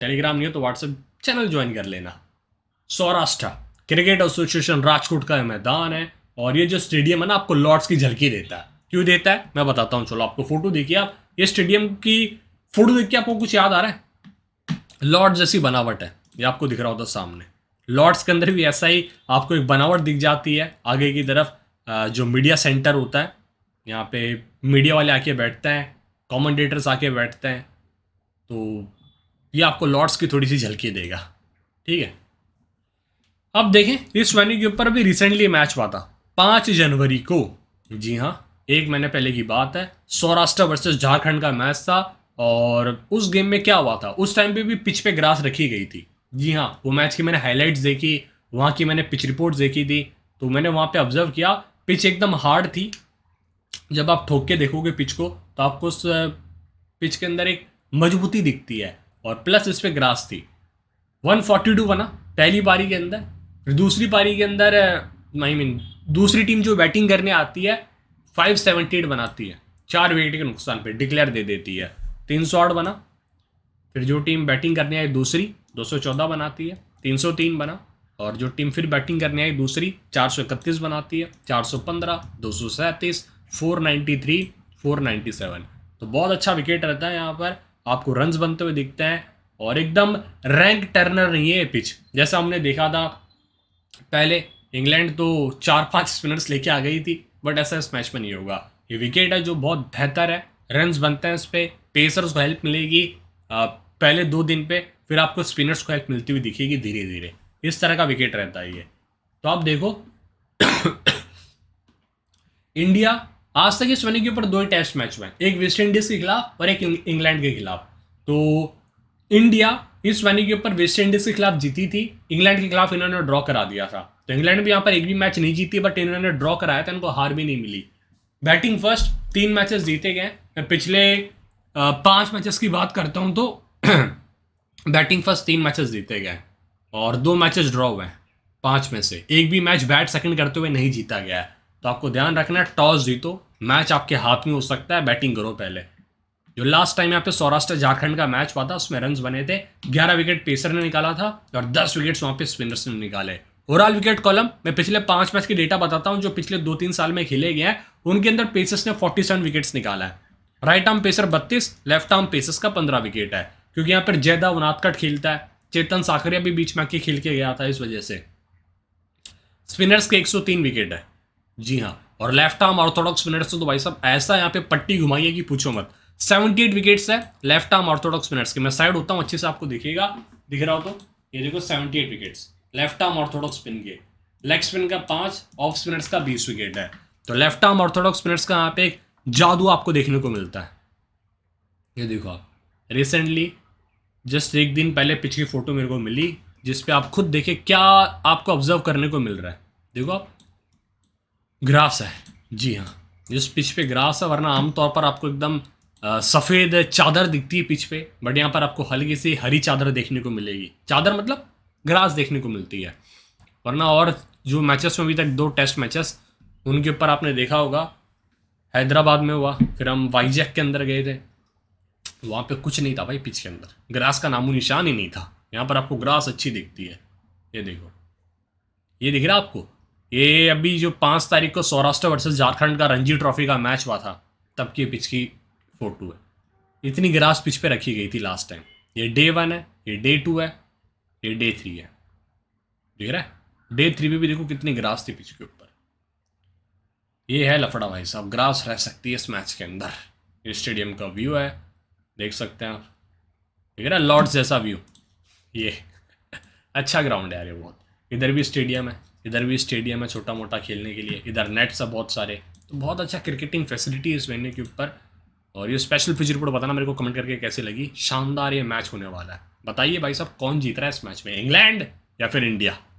Telegram नहीं हो तो व्हाट्सएप चैनल ज्वाइन कर लेना सौराष्ट्र क्रिकेट एसोसिएशन राजकोट का मैदान है और ये जो स्टेडियम है ना आपको लॉर्ड्स की झलकी देता है क्यों देता है मैं बताता हूँ चलो आपको फोटो देखिए आप ये स्टेडियम की फोटो देख के आपको कुछ याद आ रहा है लॉर्ड्स जैसी बनावट है ये आपको दिख रहा होता सामने लॉर्ड्स के अंदर भी ऐसा ही आपको एक बनावट दिख जाती है आगे की तरफ जो मीडिया सेंटर होता है यहाँ पे मीडिया वाले आके बैठते हैं कॉमेंटेटर्स आके बैठते हैं तो ये आपको लॉर्ड्स की थोड़ी सी झलकी देगा ठीक है अब देखें इस वेन्यू के ऊपर अभी रिसेंटली मैच हुआ था पाँच जनवरी को जी हाँ एक महीने पहले की बात है सौराष्ट्र वर्सेस झारखंड का मैच था और उस गेम में क्या हुआ था उस टाइम पे भी पिच पे ग्रास रखी गई थी जी हाँ वो मैच की मैंने हाईलाइट्स देखी वहाँ की मैंने पिच रिपोर्ट्स देखी थी तो मैंने वहाँ पे ऑब्जर्व किया पिच एकदम हार्ड थी जब आप ठोक के देखोगे पिच को तो आपको उस पिच के अंदर एक मजबूती दिखती है और प्लस इस पर ग्रास थी 142 बना पहली पारी के अंदर फिर दूसरी पारी के अंदर आई uh, मीन दूसरी टीम जो बैटिंग करने आती है 578 बनाती है चार विकेट के नुकसान पे डिक्लेयर दे देती है तीन सौ आठ बना फिर जो टीम बैटिंग करने आई दूसरी 214 बनाती है 303 बना और जो टीम फिर बैटिंग करने आई दूसरी 431 बनाती है 415 237 493 497 तो बहुत अच्छा विकेट रहता है यहाँ पर आपको रन बनते हुए दिखते हैं और एकदम रैंक टर्नर नहीं है पिच जैसा हमने देखा था पहले इंग्लैंड तो चार पांच स्पिनर्स लेके आ गई थी बट ऐसा इस मैच में नहीं होगा ये विकेट है जो बहुत बेहतर है रन बनते हैं इस पर पेसर्स को हेल्प मिलेगी पहले दो दिन पे फिर आपको स्पिनर्स को हेल्प मिलती हुई दिखेगी धीरे धीरे इस तरह का विकेट रहता है ये तो आप देखो इंडिया आज तक इस वनडे के ऊपर दो ही टेस्ट मैच हुए एक वेस्ट इंडीज के खिलाफ और एक इंग्लैंड के खिलाफ तो इंडिया इस वनडे के ऊपर वेस्ट इंडीज के खिलाफ जीती थी इंग्लैंड के खिलाफ इन्होंने ड्रॉ करा दिया था तो इंग्लैंड भी यहाँ पर एक भी मैच नहीं जीती बट इन्होंने ड्रॉ कराया था इनको हार भी नहीं मिली बैटिंग फर्स्ट तीन मैचेस जीते गए मैं पिछले पांच मैचेस की बात करता हूँ तो बैटिंग फर्स्ट तीन मैचेस जीते गए और दो मैचेस ड्रॉ हुए हैं पाँच में से एक भी मैच बैट सेकंड करते हुए नहीं जीता गया है तो आपको ध्यान रखना है टॉस जीतो मैच आपके हाथ में हो सकता है बैटिंग करो पहले जो लास्ट टाइम यहाँ पे सौराष्ट्र झारखंड का मैच हुआ था उसमें रन बने थे ग्यारह विकेट पेसर ने निकाला था और दस विकेट्स वहाँ पे स्पिनर्स ने निकाले ओवरऑल विकेट कॉलम मैं पिछले पांच मैच के डेटा बताता हूँ जो पिछले दो तीन साल में खेले गए हैं उनके अंदर पेसर्स ने सेवन विकेट्स निकाला है राइट आर्म पेसर बत्तीस लेफ्ट आर्म पेसर्स का पंद्रह विकेट है क्योंकि यहाँ पर जयदा उनादकट खेलता है चेतन साखरिया भी बीच में आके खेल के गया था इस वजह से स्पिनर्स के तीन विकेट है जी हाँ और लेफ्ट आर्म ऑर्थोडॉक्स स्पिनर्स तो भाई साहब ऐसा यहाँ पे पट्टी घुमाइए कि पूछो मत 78 विकेट्स है लेफ्ट आर्म ऑर्थोडॉक्स स्पिनर्स के मैं साइड होता हूँ अच्छे से आपको दिखेगा दिख रहा हो तो ये देखो 78 wickets left arm orthodox spin के लेग स्पिन का पाँच ऑफ स्पिनर्स का बीस विकेट है तो लेफ्ट आर्म ऑर्थोडॉक्स स्पिनर्स का यहाँ पे एक जादू आपको देखने को मिलता है ये देखो आप रिसेंटली जस्ट एक दिन पहले पिछली फ़ोटो मेरे को मिली जिसपे आप खुद देखे क्या आपको ऑब्जर्व करने को मिल रहा है देखो आप ग्रास है जी हाँ जिस पिच पे ग्रास है वरना आमतौर पर आपको एकदम सफ़ेद चादर दिखती है पिच पे बट यहाँ पर आपको हल्की सी हरी चादर देखने को मिलेगी चादर मतलब ग्रास देखने को मिलती है वरना और जो मैचेस में अभी तक दो टेस्ट मैचेस उनके ऊपर आपने देखा होगा हैदराबाद में हुआ फिर हम वाइजैक के अंदर गए थे वहाँ पे कुछ नहीं था भाई पिच के अंदर ग्रास का नामो निशान ही नहीं था यहाँ पर आपको ग्रास अच्छी दिखती है ये देखो ये दिख रहा है आपको ये अभी जो पाँच तारीख को सौराष्ट्र वर्सेस झारखंड का रणजी ट्रॉफी का मैच हुआ था तब की पिच की फोटो है इतनी ग्रास पिच पे रखी गई थी लास्ट टाइम ये डे वन है ये डे टू है ये डे थ्री है देख रहा है डे थ्री पे भी देखो कितनी ग्रास थी पिच के ऊपर ये है लफड़ा भाई साहब ग्रास रह सकती है इस मैच के अंदर ये स्टेडियम का व्यू है देख सकते हैं आप ठीक है ना लॉर्ड्स जैसा व्यू ये अच्छा ग्राउंड है यार ये बहुत इधर भी स्टेडियम है इधर भी स्टेडियम है छोटा मोटा खेलने के लिए इधर नेट्स है बहुत सारे तो बहुत अच्छा क्रिकेटिंग फैसिलिटी है इस वेन्यू के ऊपर और ये स्पेशल फिज रिपोर्ट बताना मेरे को कमेंट करके कैसे लगी शानदार ये मैच होने वाला है बताइए भाई साहब कौन जीत रहा है इस मैच में इंग्लैंड या फिर इंडिया